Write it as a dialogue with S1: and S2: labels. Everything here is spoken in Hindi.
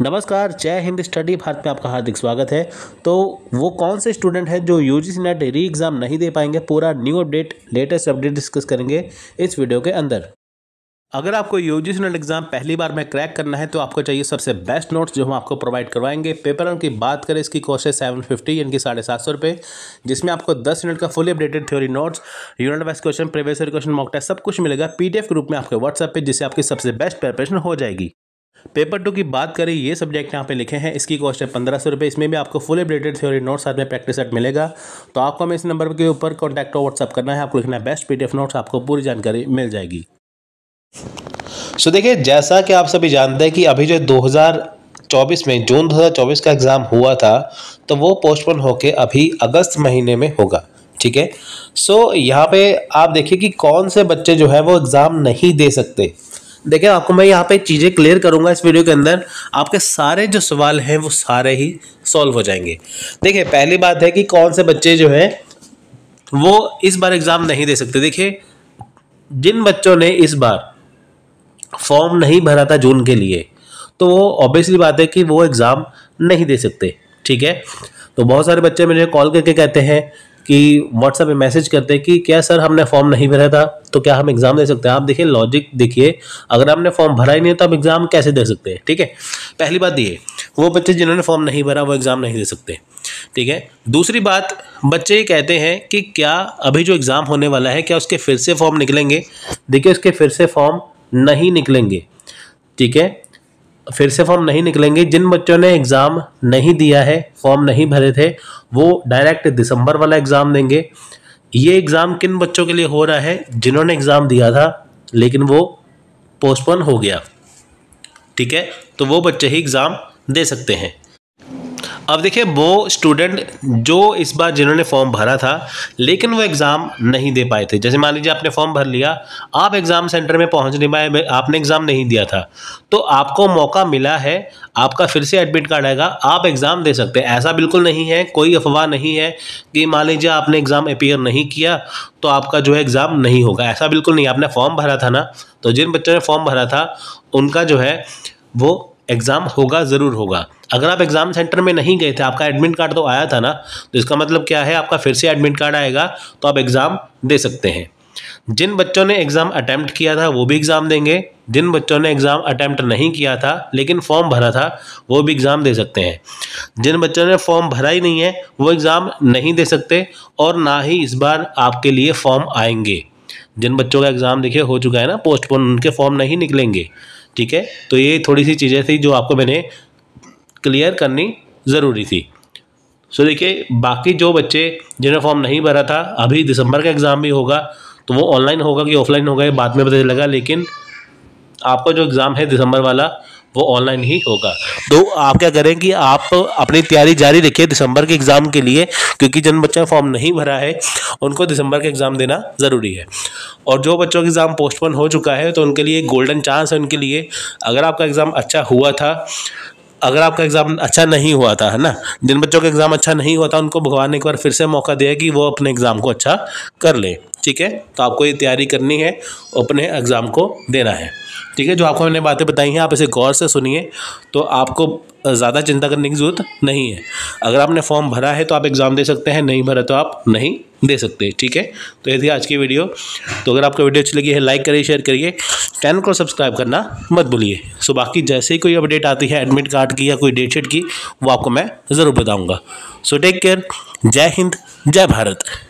S1: नमस्कार जय हिंद स्टडी भारत में आपका हार्दिक स्वागत है तो वो कौन से स्टूडेंट हैं जो U G NET re exam नहीं दे पाएंगे पूरा new update latest update discuss करेंगे इस वीडियो के अंदर अगर आपको यू जी नेट एग्ज़ाम पहली बार में क्रैक करना है तो आपको चाहिए सबसे बेस्ट नोट्स जो हम आपको प्रोवाइड करवाएंगे पेपर रन की बात करें इसकी कॉस्ट है सेवन फिफ्टी यानी कि साढ़े सात सौ रुपये जिसमें आपको दस मिनट का fully updated theory notes unit wise question previous question mock test सब कुछ मिलेगा पी एफ के रूप में आपके व्हाट्सएप पर जिससे आपकी सबसे बेस्ट प्रिपरेशन हो जाएगी पेपर टू की बात करें ये सब्जेक्ट यहाँ पे लिखे हैं इसकी कॉस्ट है पंद्रह सौ रुपये इसमें भी आपको फुल एबरेटेड थ्योरी नोट्स साथ में प्रैक्टिस सेट मिलेगा तो आपको हमें इस नंबर के ऊपर कॉन्टैक्ट और व्हाट्सअप करना है आपको लिखना है बेस्ट पीडीएफ नोट्स आपको पूरी जानकारी मिल जाएगी सो so, देखिए जैसा कि आप सभी जानते हैं कि अभी जो 2024 में जून 2024 का एग्ज़ाम हुआ था तो वो पोस्टपोन होकर अभी अगस्त महीने में होगा ठीक है सो यहाँ पे आप देखिए कि कौन से बच्चे जो है वो एग्ज़ाम नहीं दे सकते देखिए आपको मैं यहाँ पे चीज़ें क्लियर करूँगा इस वीडियो के अंदर आपके सारे जो सवाल हैं वो सारे ही सॉल्व हो जाएंगे देखिए पहली बात है कि कौन से बच्चे जो हैं वो इस बार एग्ज़ाम नहीं दे सकते देखिए जिन बच्चों ने इस बार फॉर्म नहीं भरा था जून के लिए तो वो ऑब्वियसली बात है कि वो एग्ज़ाम नहीं दे सकते ठीक है तो बहुत सारे बच्चे मुझे कॉल करके कहते हैं कि व्हाट्सएप में मैसेज करते हैं कि क्या सर हमने फॉर्म नहीं भरा था तो क्या हम एग्ज़ाम दे सकते हैं आप देखिए लॉजिक देखिए अगर हमने फॉर्म भरा ही नहीं तो हम एग्ज़ाम कैसे दे सकते हैं ठीक है पहली बात ये वो बच्चे जिन्होंने फॉर्म नहीं भरा वो एग्ज़ाम नहीं दे सकते ठीक है दूसरी बात बच्चे ये कहते हैं कि क्या अभी जो एग्ज़ाम होने वाला है क्या उसके फिर से फॉर्म निकलेंगे देखिए उसके फिर से फॉर्म नहीं निकलेंगे ठीक है फिर से फॉर्म नहीं निकलेंगे जिन बच्चों ने एग्ज़ाम नहीं दिया है फॉर्म नहीं भरे थे वो डायरेक्ट दिसंबर वाला एग्ज़ाम देंगे ये एग्ज़ाम किन बच्चों के लिए हो रहा है जिन्होंने एग्ज़ाम दिया था लेकिन वो पोस्टपोन हो गया ठीक है तो वो बच्चे ही एग्ज़ाम दे सकते हैं अब देखिए वो स्टूडेंट जो इस बार जिन्होंने फॉर्म भरा था लेकिन वो एग्ज़ाम नहीं दे पाए थे जैसे मान लीजिए आपने फॉर्म भर लिया आप एग्ज़ाम सेंटर में पहुंच नहीं पाए आपने एग्ज़ाम नहीं दिया था तो आपको मौका मिला है आपका फिर से एडमिट कार्ड आएगा आप एग्ज़ाम दे सकते हैं ऐसा बिल्कुल नहीं है कोई अफवाह नहीं है कि मान लीजिए आपने एग्ज़ाम अपेयर नहीं किया तो आपका जो है एग्ज़ाम नहीं होगा ऐसा बिल्कुल नहीं आपने फॉर्म भरा था ना तो जिन बच्चों ने फॉर्म भरा था उनका जो है वो एग्ज़ाम होगा ज़रूर होगा अगर आप एग्ज़ाम सेंटर में नहीं गए थे आपका एडमिट कार्ड तो आया था ना तो इसका मतलब क्या है आपका फिर से एडमिट कार्ड आएगा तो आप एग्ज़ाम दे सकते हैं जिन बच्चों ने एग्ज़ाम अटैम्प्ट किया था वो भी एग्ज़ाम देंगे जिन बच्चों ने एग्ज़ाम अटैम्प्ट नहीं किया था लेकिन फॉर्म भरा था वो भी एग्ज़ाम दे सकते हैं जिन बच्चों ने फॉर्म भरा ही नहीं है वो एग्ज़ाम नहीं दे सकते और ना ही इस बार आपके लिए फॉर्म आएंगे जिन बच्चों का एग्ज़ाम देखिए हो चुका है ना पोस्टपोन उनके फॉर्म नहीं निकलेंगे ठीक है तो ये थोड़ी सी चीज़ें थी जो आपको मैंने क्लियर करनी ज़रूरी थी सो देखिए बाकी जो बच्चे जिन्होंने फॉर्म नहीं भरा था अभी दिसंबर का एग्ज़ाम भी होगा तो वो ऑनलाइन होगा कि ऑफलाइन होगा ये बाद में पता चलेगा लेकिन आपका जो एग्ज़ाम है दिसंबर वाला वो ऑनलाइन ही होगा तो आप क्या करें कि आप अपनी तैयारी जारी रखिए दिसंबर के एग्ज़ाम के लिए क्योंकि जिन बच्चों ने फॉर्म नहीं भरा है उनको दिसंबर के एग्ज़ाम देना ज़रूरी है और जो बच्चों का एग्ज़ाम पोस्टपोन हो चुका है तो उनके लिए गोल्डन चांस है उनके लिए अगर आपका एग्ज़ाम अच्छा हुआ था अगर आपका एग्ज़ाम अच्छा नहीं हुआ था है ना जिन बच्चों का एग्ज़ाम अच्छा नहीं हुआ था उनको भगवान ने एक बार फिर से मौका दिया कि वो अपने एग्ज़ाम को अच्छा कर लें ठीक है तो आपको ये तैयारी करनी है अपने एग्ज़ाम को देना है ठीक है जो आपको मैंने बातें बताई हैं आप इसे गौर से सुनिए तो आपको ज़्यादा चिंता करने की ज़रूरत नहीं है अगर आपने फॉर्म भरा है तो आप एग्ज़ाम दे सकते हैं नहीं भरा तो आप नहीं दे सकते ठीक है तो ये थी आज की वीडियो तो अगर आपको वीडियो अच्छी लगी है लाइक करिए शेयर करिए चैनल को सब्सक्राइब करना मत भूलिए सो बाकी जैसे ही कोई अपडेट आती है एडमिट कार्ड की या कोई डेट शीट की वो आपको मैं ज़रूर बताऊँगा सो टेक केयर जय हिंद जय भारत